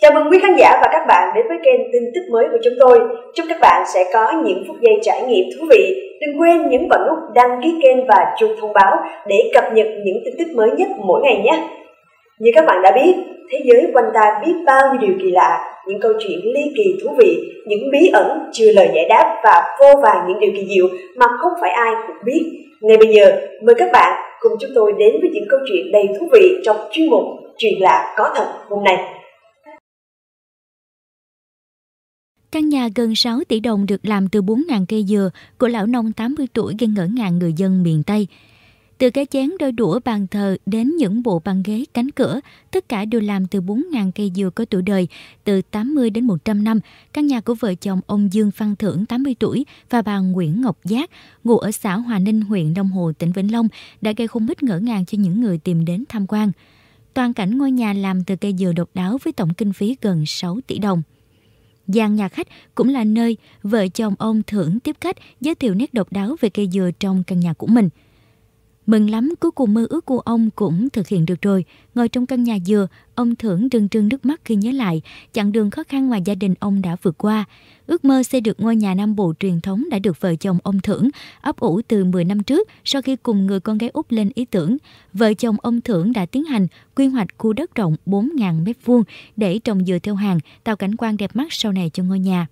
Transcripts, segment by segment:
Chào mừng quý khán giả và các bạn đến với kênh tin tức mới của chúng tôi. Chúc các bạn sẽ có những phút giây trải nghiệm thú vị. Đừng quên nhấn vào nút đăng ký kênh và chuông thông báo để cập nhật những tin tức mới nhất mỗi ngày nhé. Như các bạn đã biết, thế giới quanh ta biết bao nhiêu điều kỳ lạ, những câu chuyện ly kỳ thú vị, những bí ẩn chưa lời giải đáp và vô vàng những điều kỳ diệu mà không phải ai cũng biết. Ngay bây giờ, mời các bạn cùng chúng tôi đến với những câu chuyện đầy thú vị trong chuyên mục Chuyện lạ có thật hôm nay. Căn nhà gần 6 tỷ đồng được làm từ 4.000 cây dừa của lão nông 80 tuổi gây ngỡ ngàng người dân miền Tây. Từ cái chén đôi đũa bàn thờ đến những bộ bàn ghế cánh cửa, tất cả đều làm từ 4.000 cây dừa có tuổi đời, từ 80 đến 100 năm. Căn nhà của vợ chồng ông Dương Phan Thưởng 80 tuổi và bà Nguyễn Ngọc Giác, ngụ ở xã Hòa Ninh, huyện Đông Hồ, tỉnh Vĩnh Long, đã gây không ít ngỡ ngàng cho những người tìm đến tham quan. Toàn cảnh ngôi nhà làm từ cây dừa độc đáo với tổng kinh phí gần 6 tỷ đồng. Gian nhà khách cũng là nơi vợ chồng ông thưởng tiếp khách giới thiệu nét độc đáo về cây dừa trong căn nhà của mình – Mừng lắm, cuối cùng mơ ước của ông cũng thực hiện được rồi. Ngồi trong căn nhà dừa, ông thưởng trừng trừng nước mắt khi nhớ lại chặng đường khó khăn mà gia đình ông đã vượt qua. Ước mơ xây được ngôi nhà Nam Bộ truyền thống đã được vợ chồng ông thưởng ấp ủ từ 10 năm trước sau khi cùng người con gái út lên ý tưởng. Vợ chồng ông thưởng đã tiến hành quy hoạch khu đất rộng 4.000 m2 để trồng dừa theo hàng, tạo cảnh quan đẹp mắt sau này cho ngôi nhà.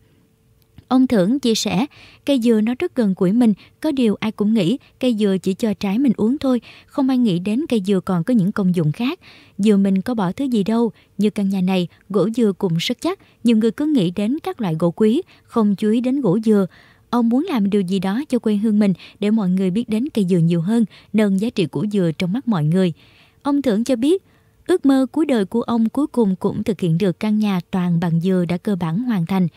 Ông Thưởng chia sẻ, cây dừa nó rất gần gũi mình, có điều ai cũng nghĩ cây dừa chỉ cho trái mình uống thôi, không ai nghĩ đến cây dừa còn có những công dụng khác. Dừa mình có bỏ thứ gì đâu, như căn nhà này, gỗ dừa cũng rất chắc, nhiều người cứ nghĩ đến các loại gỗ quý, không chú ý đến gỗ dừa. Ông muốn làm điều gì đó cho quê hương mình để mọi người biết đến cây dừa nhiều hơn, nâng giá trị của dừa trong mắt mọi người. Ông Thưởng cho biết, ước mơ cuối đời của ông cuối cùng cũng thực hiện được căn nhà toàn bằng dừa đã cơ bản hoàn thành.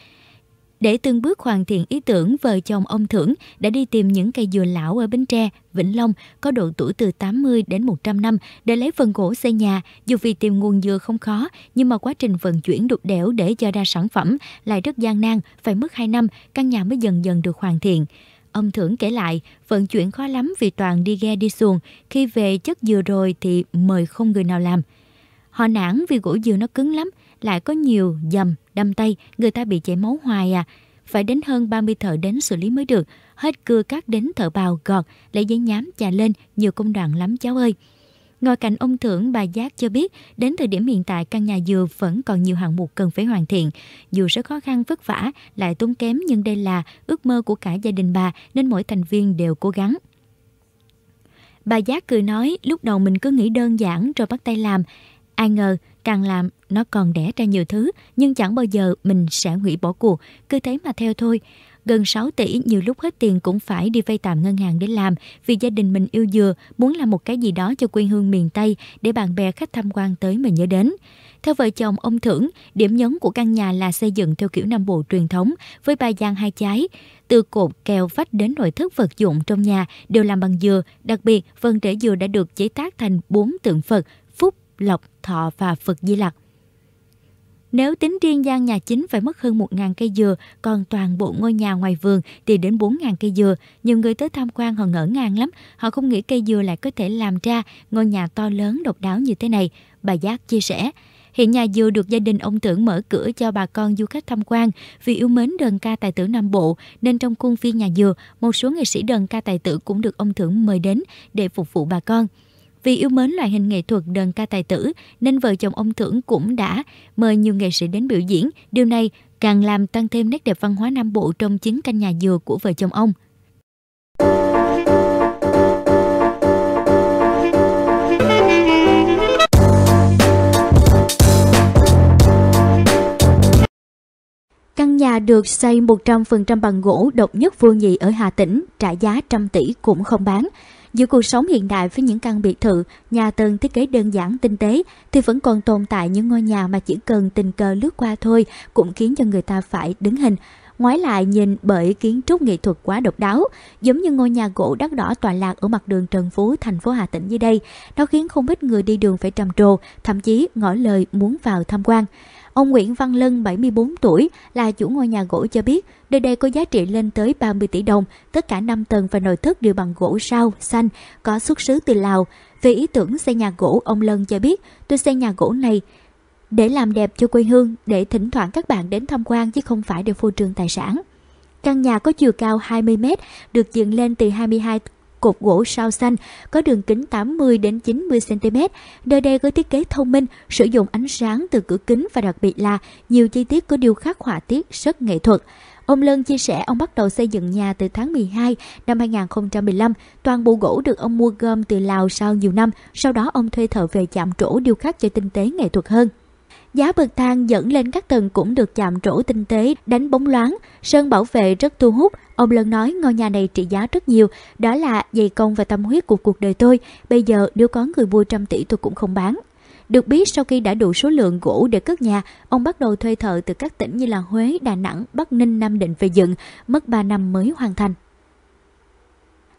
Để từng bước hoàn thiện ý tưởng, vợ chồng ông Thưởng đã đi tìm những cây dừa lão ở Bến Tre, Vĩnh Long có độ tuổi từ 80 đến 100 năm để lấy phần gỗ xây nhà. Dù vì tìm nguồn dừa không khó, nhưng mà quá trình vận chuyển đục đẽo để cho ra sản phẩm lại rất gian nan, phải mất 2 năm, căn nhà mới dần dần được hoàn thiện. Ông Thưởng kể lại, vận chuyển khó lắm vì toàn đi ghe đi xuồng, khi về chất dừa rồi thì mời không người nào làm. Họ nản vì gỗ dừa nó cứng lắm, lại có nhiều dầm, đâm tay, người ta bị chảy máu hoài à. Phải đến hơn 30 thợ đến xử lý mới được, hết cưa cắt đến thợ bào gọt, lấy giấy nhám chà lên, nhiều công đoạn lắm cháu ơi. Ngồi cạnh ông Thưởng, bà Giác cho biết, đến thời điểm hiện tại căn nhà dừa vẫn còn nhiều hạng mục cần phải hoàn thiện. Dù rất khó khăn, vất vả, lại tốn kém nhưng đây là ước mơ của cả gia đình bà nên mỗi thành viên đều cố gắng. Bà Giác cười nói, lúc đầu mình cứ nghĩ đơn giản rồi bắt tay làm. Ai ngờ, càng làm nó còn đẻ ra nhiều thứ, nhưng chẳng bao giờ mình sẽ hủy bỏ cuộc, cứ thế mà theo thôi. Gần 6 tỷ nhiều lúc hết tiền cũng phải đi vay tạm ngân hàng để làm vì gia đình mình yêu dừa, muốn làm một cái gì đó cho quê hương miền Tây để bạn bè khách tham quan tới mà nhớ đến. Theo vợ chồng ông Thưởng, điểm nhấn của căn nhà là xây dựng theo kiểu Nam Bộ truyền thống với ba gian hai trái. Từ cột, kèo, vách đến nội thất vật dụng trong nhà đều làm bằng dừa, đặc biệt phần rễ dừa đã được chế tác thành bốn tượng Phật Lộc, Thọ và Phật Di Lặc. Nếu tính riêng gian nhà chính phải mất hơn 1.000 cây dừa, còn toàn bộ ngôi nhà ngoài vườn thì đến 4.000 cây dừa. Nhiều người tới tham quan họ ngỡ ngàng lắm, họ không nghĩ cây dừa lại có thể làm ra ngôi nhà to lớn độc đáo như thế này, bà Giác chia sẻ. Hiện nhà dừa được gia đình ông Tưởng mở cửa cho bà con du khách tham quan vì yêu mến đờn ca tài tử Nam Bộ nên trong khuôn viên nhà dừa, một số nghệ sĩ đờn ca tài tử cũng được ông Tưởng mời đến để phục vụ bà con. Vì yêu mến loại hình nghệ thuật đơn ca tài tử nên vợ chồng ông Thưởng cũng đã mời nhiều nghệ sĩ đến biểu diễn. Điều này càng làm tăng thêm nét đẹp văn hóa Nam Bộ trong chính căn nhà dừa của vợ chồng ông. Căn nhà được xây 100% bằng gỗ độc nhất vô nhị ở Hà Tĩnh, trả giá trăm tỷ cũng không bán. Giữa cuộc sống hiện đại với những căn biệt thự, nhà tầng thiết kế đơn giản tinh tế thì vẫn còn tồn tại những ngôi nhà mà chỉ cần tình cờ lướt qua thôi cũng khiến cho người ta phải đứng hình ngoái lại nhìn bởi kiến trúc nghệ thuật quá độc đáo, giống như ngôi nhà gỗ đắt đỏ tọa lạc ở mặt đường Trần Phú, thành phố Hà Tĩnh như đây. Nó khiến không ít người đi đường phải trầm trồ, thậm chí ngỏ lời muốn vào tham quan. Ông Nguyễn Văn Lân, 74 tuổi, là chủ ngôi nhà gỗ cho biết nơi đây có giá trị lên tới 30 tỷ đồng, tất cả 5 tầng và nội thất đều bằng gỗ sao, xanh, có xuất xứ từ Lào. Về ý tưởng xây nhà gỗ, ông Lân cho biết, tôi xây nhà gỗ này để làm đẹp cho quê hương, để thỉnh thoảng các bạn đến tham quan chứ không phải để phô trương tài sản. Căn nhà có chiều cao 20 mét, được dựng lên từ 22 cột gỗ sao xanh, có đường kính 80 đến 90 cm. Nơi đây có thiết kế thông minh, sử dụng ánh sáng từ cửa kính và đặc biệt là nhiều chi tiết có điêu khắc họa tiết rất nghệ thuật. Ông Lân chia sẻ ông bắt đầu xây dựng nhà từ tháng 12 năm 2015. Toàn bộ gỗ được ông mua gom từ Lào sau nhiều năm, sau đó ông thuê thợ về chạm trổ điêu khắc cho tinh tế nghệ thuật hơn. Giá bậc thang dẫn lên các tầng cũng được chạm trổ tinh tế, đánh bóng loáng, sơn bảo vệ rất thu hút. Ông Lân nói ngôi nhà này trị giá rất nhiều, đó là dày công và tâm huyết của cuộc đời tôi, bây giờ nếu có người mua trăm tỷ tôi cũng không bán. Được biết sau khi đã đủ số lượng gỗ để cất nhà, ông bắt đầu thuê thợ từ các tỉnh như là Huế, Đà Nẵng, Bắc Ninh, Nam Định về dựng, mất 3 năm mới hoàn thành.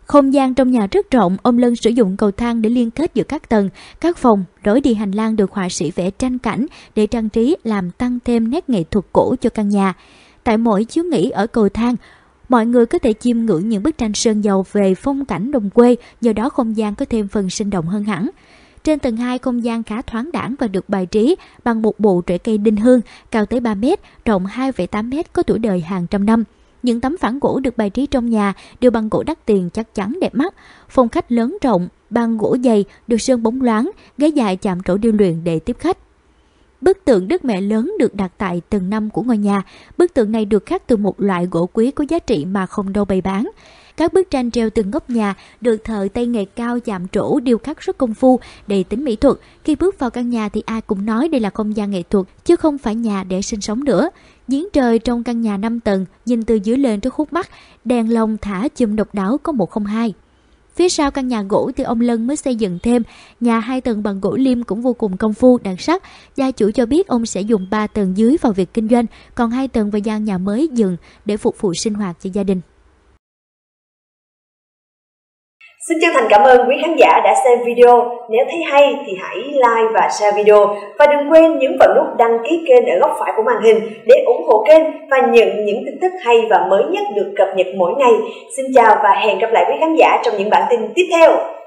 Không gian trong nhà rất rộng, ông Lân sử dụng cầu thang để liên kết giữa các tầng, các phòng, lối đi hành lang được họa sĩ vẽ tranh cảnh để trang trí làm tăng thêm nét nghệ thuật cổ cho căn nhà. Tại mỗi chiếu nghỉ ở cầu thang, mọi người có thể chiêm ngưỡng những bức tranh sơn dầu về phong cảnh đồng quê, do đó không gian có thêm phần sinh động hơn hẳn. Trên tầng 2 không gian khá thoáng đẳng và được bài trí bằng một bộ rễ cây đinh hương cao tới 3 mét, rộng 2,8 mét có tuổi đời hàng trăm năm. Những tấm phản gỗ được bày trí trong nhà đều bằng gỗ đắt tiền chắc chắn đẹp mắt. Phòng khách lớn rộng, bàn gỗ dày được sơn bóng loáng, ghế dài chạm trổ điêu luyện để tiếp khách. Bức tượng Đức Mẹ lớn được đặt tại tầng năm của ngôi nhà. Bức tượng này được khắc từ một loại gỗ quý có giá trị mà không đâu bày bán. Các bức tranh treo từng góc nhà được thợ tay nghề cao chạm trổ điêu khắc rất công phu, đầy tính mỹ thuật. Khi bước vào căn nhà thì ai cũng nói đây là không gian nghệ thuật, chứ không phải nhà để sinh sống nữa. Giếng trời trong căn nhà 5 tầng nhìn từ dưới lên rất hút mắt, đèn lồng thả chùm độc đáo có 102. Phía sau căn nhà gỗ thì ông Lân mới xây dựng thêm, nhà hai tầng bằng gỗ lim cũng vô cùng công phu, đặc sắc. Gia chủ cho biết ông sẽ dùng 3 tầng dưới vào việc kinh doanh, còn hai tầng và gian nhà mới dừng để phục vụ sinh hoạt cho gia đình. Xin chân thành cảm ơn quý khán giả đã xem video. Nếu thấy hay thì hãy like và share video. Và đừng quên nhấn vào nút đăng ký kênh ở góc phải của màn hình để ủng hộ kênh và nhận những tin tức hay và mới nhất được cập nhật mỗi ngày. Xin chào và hẹn gặp lại quý khán giả trong những bản tin tiếp theo.